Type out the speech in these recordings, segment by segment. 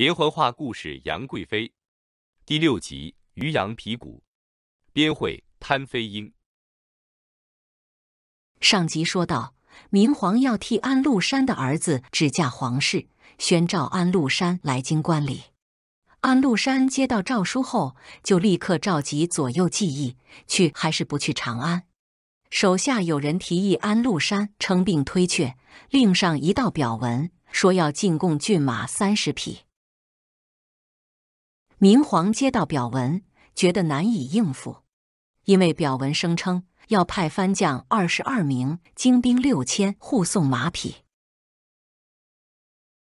连环画故事《杨贵妃》第六集《渔阳皮鼓》，编绘潘飞英。上集说到，明皇要替安禄山的儿子指嫁皇室，宣召安禄山来京观礼。安禄山接到诏书后，就立刻召集左右记忆，去还是不去长安？手下有人提议，安禄山称病推却，另上一道表文，说要进贡骏马三十匹。明皇接到表文，觉得难以应付，因为表文声称要派藩将二十二名、精兵六千护送马匹。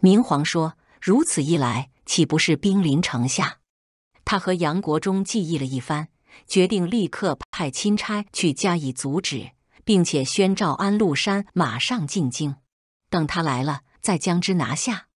明皇说：“如此一来，岂不是兵临城下？”他和杨国忠议了一番，决定立刻派钦差去加以阻止，并且宣召安禄山马上进京，等他来了再将之拿下。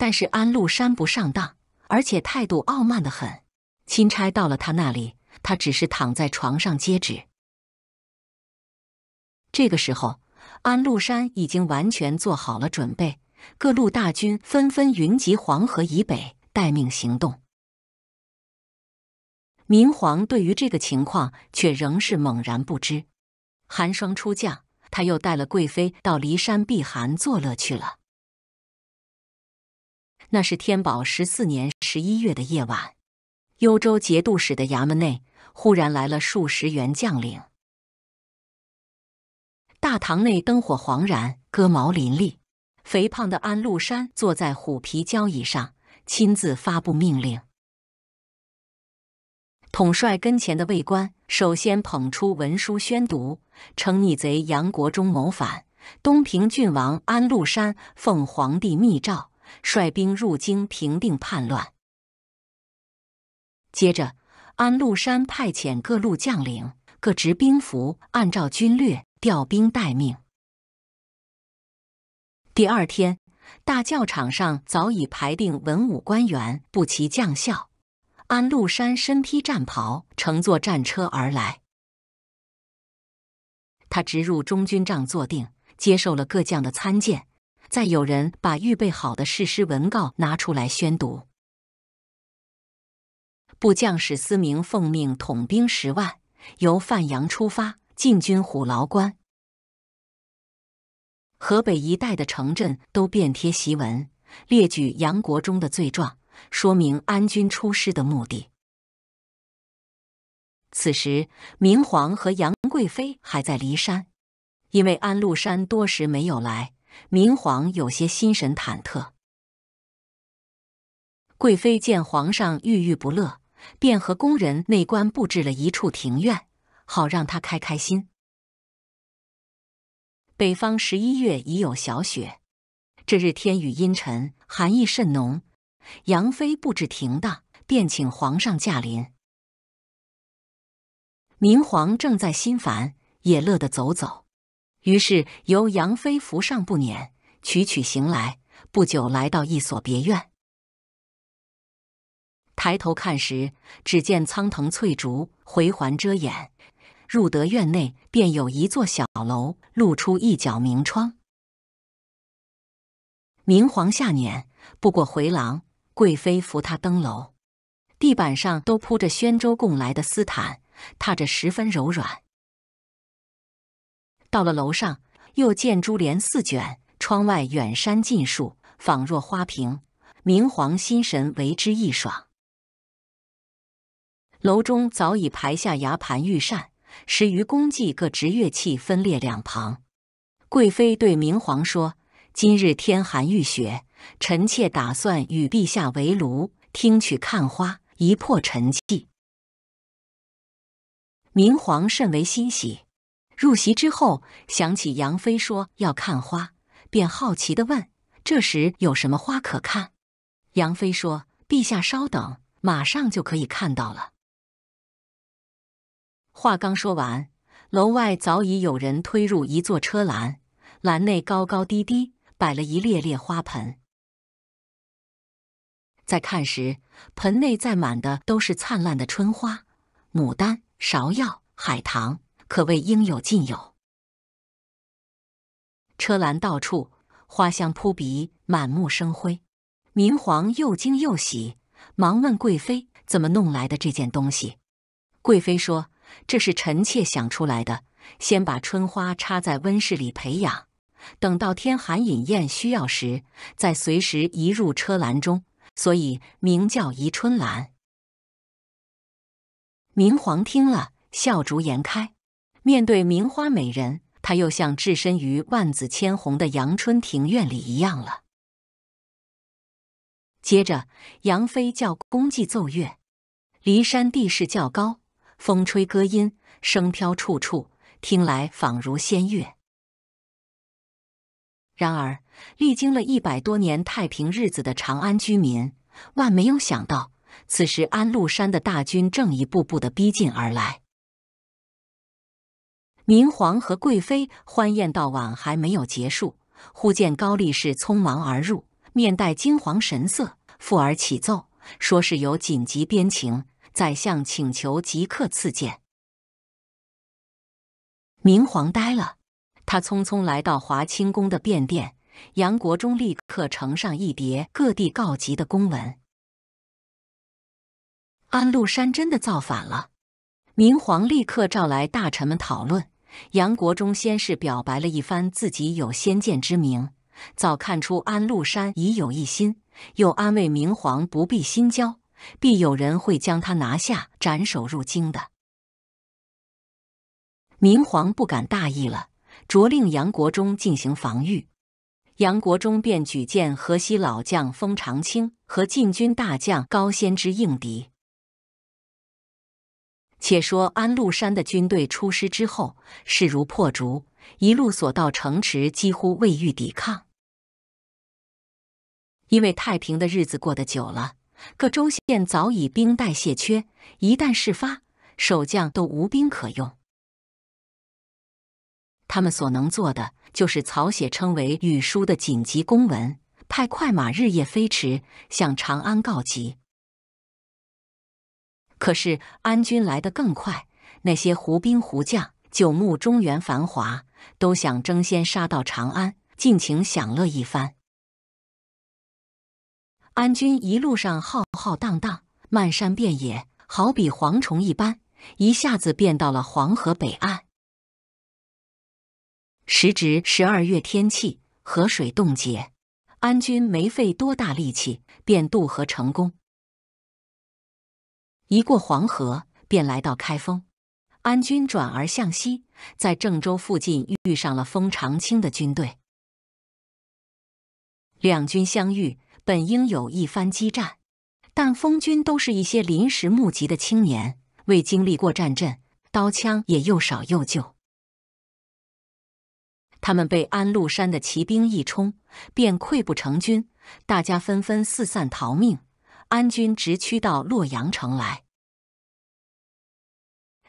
但是安禄山不上当，而且态度傲慢的很。钦差到了他那里，他只是躺在床上接旨。这个时候，安禄山已经完全做好了准备，各路大军纷纷云集黄河以北待命行动。明皇对于这个情况却仍是猛然不知。寒霜初降，他又带了贵妃到骊山避寒作乐去了。那是天宝十四年十一月的夜晚，幽州节度使的衙门内忽然来了数十员将领。大堂内灯火黄然，戈矛林立。肥胖的安禄山坐在虎皮交椅上，亲自发布命令。统帅跟前的卫官首先捧出文书宣读，称逆贼杨国忠谋反，东平郡王安禄山奉皇帝密诏。率兵入京平定叛乱。接着，安禄山派遣各路将领各执兵符，按照军略调兵待命。第二天，大教场上早已排定文武官员、布骑将校。安禄山身披战袍，乘坐战车而来。他直入中军帐坐定，接受了各将的参见。再有人把预备好的誓师文告拿出来宣读。部将史思明奉命统兵十万，由范阳出发，进军虎牢关。河北一带的城镇都遍贴檄文，列举杨国忠的罪状，说明安军出师的目的。此时，明皇和杨贵妃还在骊山，因为安禄山多时没有来。明皇有些心神忐忑，贵妃见皇上郁郁不乐，便和宫人内官布置了一处庭院，好让他开开心。北方十一月已有小雪，这日天雨阴沉，寒意甚浓。杨妃布置停当，便请皇上驾临。明皇正在心烦，也乐得走走。于是由杨妃扶上步辇，曲曲行来。不久来到一所别院，抬头看时，只见苍藤翠竹回环遮掩。入得院内，便有一座小楼，露出一角明窗。明皇下辇，不过回廊，贵妃扶他登楼。地板上都铺着宣州贡来的丝毯，踏着十分柔软。到了楼上，又见珠帘四卷，窗外远山尽树，仿若花瓶。明皇心神为之一爽。楼中早已排下牙盘玉扇，十余公妓各执乐器分列两旁。贵妃对明皇说：“今日天寒欲雪，臣妾打算与陛下围炉听取看花，一破沉寂。”明皇甚为欣喜。入席之后，想起杨飞说要看花，便好奇的问：“这时有什么花可看？”杨飞说：“陛下稍等，马上就可以看到了。”话刚说完，楼外早已有人推入一座车篮，篮内高高低低摆了一列列花盆。再看时，盆内载满的都是灿烂的春花，牡丹、芍药、海棠。可谓应有尽有，车篮到处，花香扑鼻，满目生辉。明皇又惊又喜，忙问贵妃怎么弄来的这件东西。贵妃说：“这是臣妾想出来的，先把春花插在温室里培养，等到天寒饮宴需要时，再随时移入车篮中，所以名叫宜春兰。”明皇听了，笑逐颜开。面对名花美人，他又像置身于万紫千红的阳春庭院里一样了。接着，杨妃叫公祭奏乐。骊山地势较高，风吹歌音，声飘处处，听来仿如仙乐。然而，历经了一百多年太平日子的长安居民，万没有想到，此时安禄山的大军正一步步的逼近而来。明皇和贵妃欢宴到晚还没有结束，忽见高力士匆忙而入，面带惊惶神色，复而启奏，说是有紧急边情，宰相请求即刻赐见。明皇呆了，他匆匆来到华清宫的便殿，杨国忠立刻呈上一叠各地告急的公文。安禄山真的造反了。明皇立刻召来大臣们讨论。杨国忠先是表白了一番，自己有先见之明，早看出安禄山已有一心，又安慰明皇不必心焦，必有人会将他拿下斩首入京的。明皇不敢大意了，着令杨国忠进行防御。杨国忠便举荐河西老将封常清和禁军大将高仙芝应敌。且说安禄山的军队出师之后，势如破竹，一路所到城池几乎未遇抵抗。因为太平的日子过得久了，各州县早已兵备血缺，一旦事发，守将都无兵可用。他们所能做的，就是草写称为“雨书”的紧急公文，派快马日夜飞驰向长安告急。可是安军来得更快，那些胡兵胡将久慕中原繁华，都想争先杀到长安，尽情享乐一番。安军一路上浩浩荡荡，漫山遍野，好比蝗虫一般，一下子便到了黄河北岸。时值十二月，天气河水冻结，安军没费多大力气便渡河成功。一过黄河，便来到开封。安军转而向西，在郑州附近遇上了封长清的军队。两军相遇，本应有一番激战，但封军都是一些临时募集的青年，未经历过战阵，刀枪也又少又旧。他们被安禄山的骑兵一冲，便溃不成军，大家纷纷四散逃命。安军直驱到洛阳城来。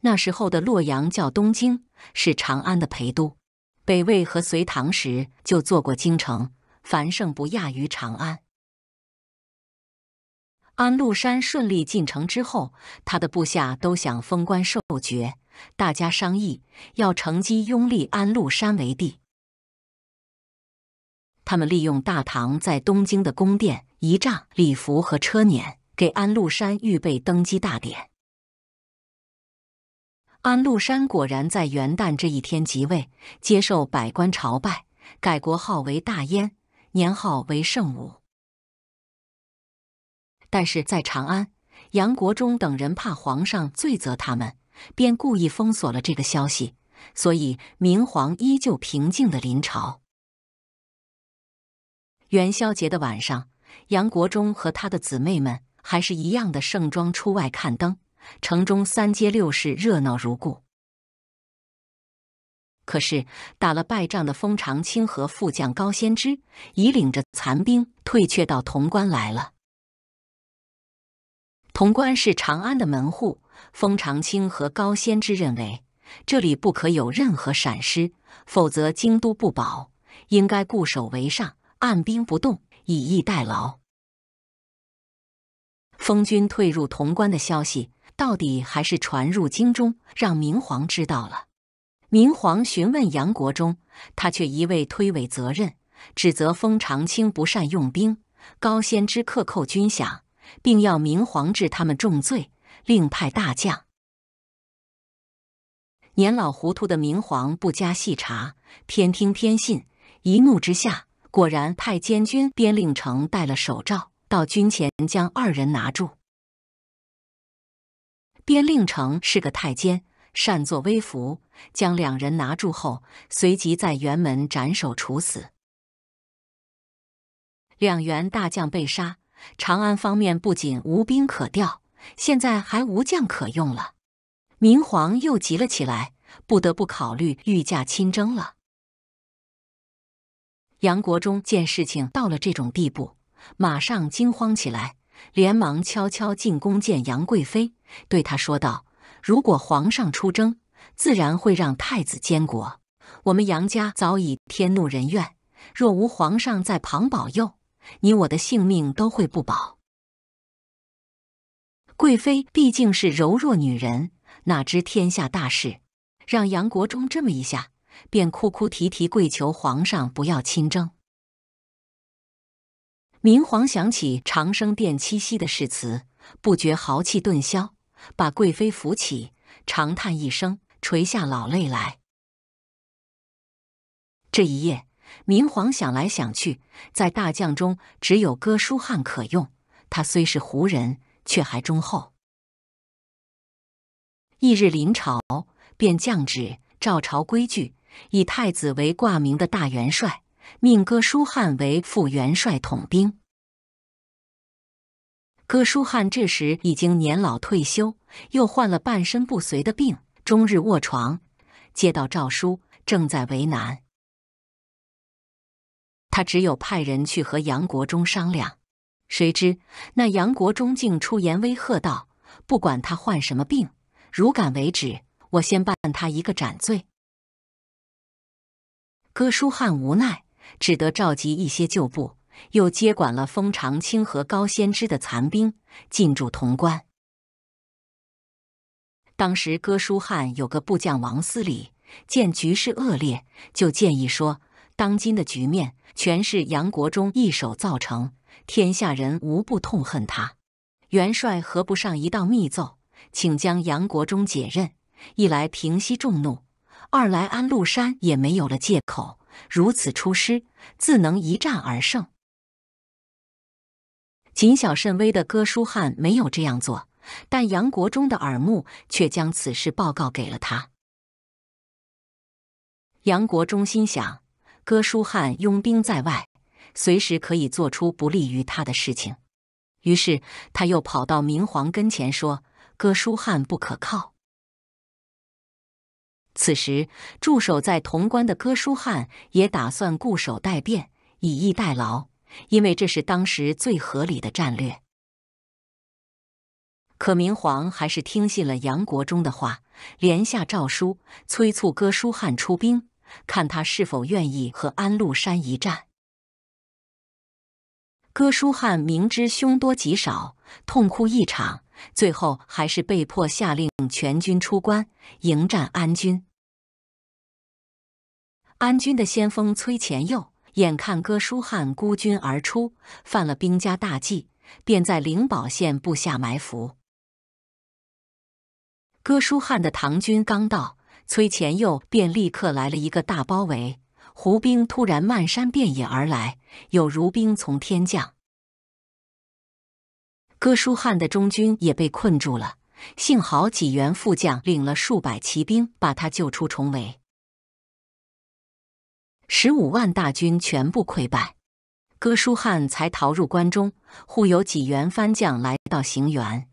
那时候的洛阳叫东京，是长安的陪都。北魏和隋唐时就做过京城，繁盛不亚于长安。安禄山顺利进城之后，他的部下都想封官授爵，大家商议要乘机拥立安禄山为帝。他们利用大唐在东京的宫殿。仪仗、礼服和车辇给安禄山预备登基大典。安禄山果然在元旦这一天即位，接受百官朝拜，改国号为大燕，年号为圣武。但是，在长安，杨国忠等人怕皇上罪责他们，便故意封锁了这个消息，所以明皇依旧平静的临朝。元宵节的晚上。杨国忠和他的姊妹们还是一样的盛装出外看灯，城中三街六市热闹如故。可是打了败仗的封常清和副将高仙芝已领着残兵退却到潼关来了。潼关是长安的门户，封长清和高仙芝认为这里不可有任何闪失，否则京都不保，应该固守为上，按兵不动。以逸待劳，封君退入潼关的消息到底还是传入京中，让明皇知道了。明皇询问杨国忠，他却一味推诿责任，指责封长卿不善用兵，高仙芝克扣军饷，并要明皇治他们重罪，另派大将。年老糊涂的明皇不加细查，偏听偏信，一怒之下。果然，太监军边令诚戴了手罩，到军前，将二人拿住。边令诚是个太监，擅作威服，将两人拿住后，随即在辕门斩首处死。两员大将被杀，长安方面不仅无兵可调，现在还无将可用了。明皇又急了起来，不得不考虑御驾亲征了。杨国忠见事情到了这种地步，马上惊慌起来，连忙悄悄进宫见杨贵妃，对她说道：“如果皇上出征，自然会让太子监国。我们杨家早已天怒人怨，若无皇上在旁保佑，你我的性命都会不保。”贵妃毕竟是柔弱女人，哪知天下大事，让杨国忠这么一下。便哭哭啼啼跪求皇上不要亲征。明皇想起长生殿七夕的誓词，不觉豪气顿消，把贵妃扶起，长叹一声，垂下老泪来。这一夜，明皇想来想去，在大将中只有哥舒翰可用。他虽是胡人，却还忠厚。翌日临朝，便降旨照朝规矩。以太子为挂名的大元帅，命哥舒翰为副元帅统兵。哥舒翰这时已经年老退休，又患了半身不遂的病，终日卧床。接到诏书，正在为难，他只有派人去和杨国忠商量。谁知那杨国忠竟出言威吓道：“不管他患什么病，如敢违旨，我先办他一个斩罪。”哥舒翰无奈，只得召集一些旧部，又接管了封长清和高仙芝的残兵，进驻潼关。当时，哥舒翰有个部将王思礼，见局势恶劣，就建议说：“当今的局面全是杨国忠一手造成，天下人无不痛恨他。元帅合不上一道密奏，请将杨国忠解任，一来平息众怒。”二来，安禄山也没有了借口，如此出师，自能一战而胜。谨小慎微的哥舒翰没有这样做，但杨国忠的耳目却将此事报告给了他。杨国忠心想，哥舒翰拥兵在外，随时可以做出不利于他的事情，于是他又跑到明皇跟前说：“哥舒翰不可靠。”此时，驻守在潼关的哥舒翰也打算固守待变，以逸待劳，因为这是当时最合理的战略。可明皇还是听信了杨国忠的话，连下诏书催促哥舒翰出兵，看他是否愿意和安禄山一战。哥舒翰明知凶多吉少，痛哭一场，最后还是被迫下令全军出关迎战安军。安军的先锋崔前佑眼看哥舒翰孤军而出，犯了兵家大忌，便在灵宝县布下埋伏。哥舒翰的唐军刚到，崔前佑便立刻来了一个大包围。胡兵突然漫山遍野而来，有如兵从天降。哥舒翰的中军也被困住了，幸好几员副将领了数百骑兵把他救出重围。十五万大军全部溃败，哥舒翰才逃入关中。忽有几员番将来到行辕，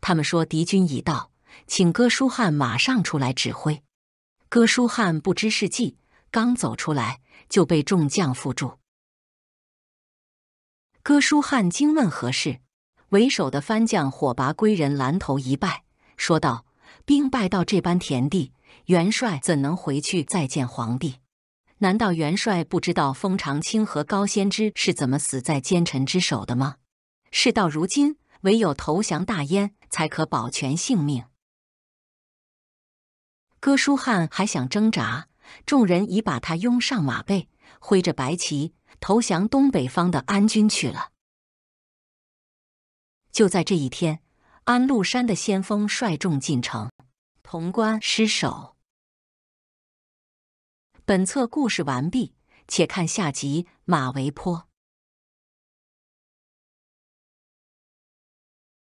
他们说敌军已到，请哥舒翰马上出来指挥。哥舒翰不知是计，刚走出来就被众将缚住。哥舒翰惊问何事，为首的番将火拔归人拦头一拜，说道：“兵败到这般田地。”元帅怎能回去再见皇帝？难道元帅不知道封长清和高仙芝是怎么死在奸臣之手的吗？事到如今，唯有投降大燕，才可保全性命。哥舒翰还想挣扎，众人已把他拥上马背，挥着白旗投降东北方的安军去了。就在这一天，安禄山的先锋率众进城，潼关失守。本册故事完毕，且看下集马嵬坡。